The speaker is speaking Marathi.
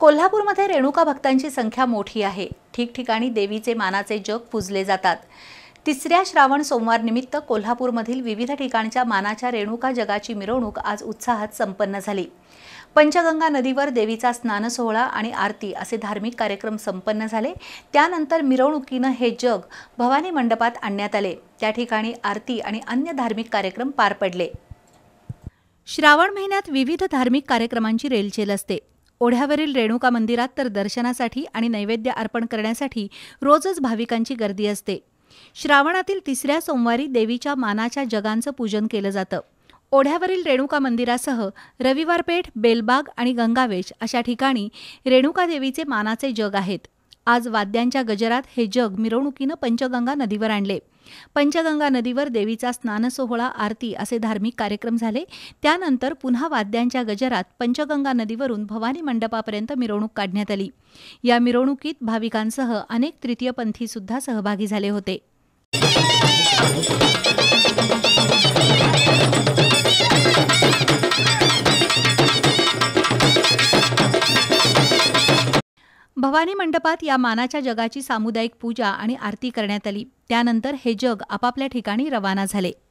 कोल्हापूरमध्ये रेणुका भक्तांची संख्या मोठी आहे ठिकठिकाणी देवीचे मानाचे जग पूजले जातात तिसऱ्या श्रावण सोमवार निमित्त कोल्हापूरमधील विविध ठिकाणच्या मानाच्या रेणुका जगाची मिरवणूक आज उत्साहात संपन्न झाली पंचगंगा नदीवर देवीचा स्नान सोहळा आणि आरती असे धार्मिक कार्यक्रम संपन्न झाले त्यानंतर मिरवणुकीनं हे जग भवानी मंडपात आणण्यात आले त्या ठिकाणी आरती आणि अन्य धार्मिक कार्यक्रम पार पडले श्रावण महिन्यात विविध धार्मिक कार्यक्रमांची रेलचेल असते ओढ्यावरील रेणुका मंदिरात तर दर्शनासाठी आणि नैवेद्य अर्पण करण्यासाठी रोजच भाविकांची गर्दी असते श्रावणातील तिसऱ्या सोमवारी देवीच्या मानाच्या जगांचं पूजन केलं जातं ओढ्यावरील रेणुका मंदिरासह रविवारपेठ बेलबाग आणि गंगावेश अशा ठिकाणी रेणुका देवीचे मानाचे जग आहेत आज वाद्यांच्या गजरात हे जग मिरवणुकीनं पंचगंगा नदीवर आणले पंचगंगा नदीवर देवीचा स्नान सोहळा आरती असे धार्मिक कार्यक्रम झाले त्यानंतर पुन्हा वाद्यांच्या गजरात पंचगंगा नदीवरून भवानी मंडपापर्यंत मिरवणूक काढण्यात आली या मिरवणुकीत भाविकांसह अनेक तृतीयपंथी सुद्धा सहभागी झाले होते भवानी मंडपात या मानाच्या जगाची सामुदायिक पूजा आणि आरती करण्यात आली त्यानंतर हे जग आपापल्या ठिकाणी रवाना झाले